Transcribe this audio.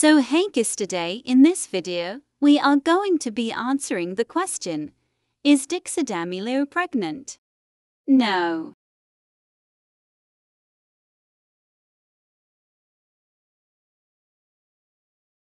So is today in this video, we are going to be answering the question, is Dixidamileo pregnant? No.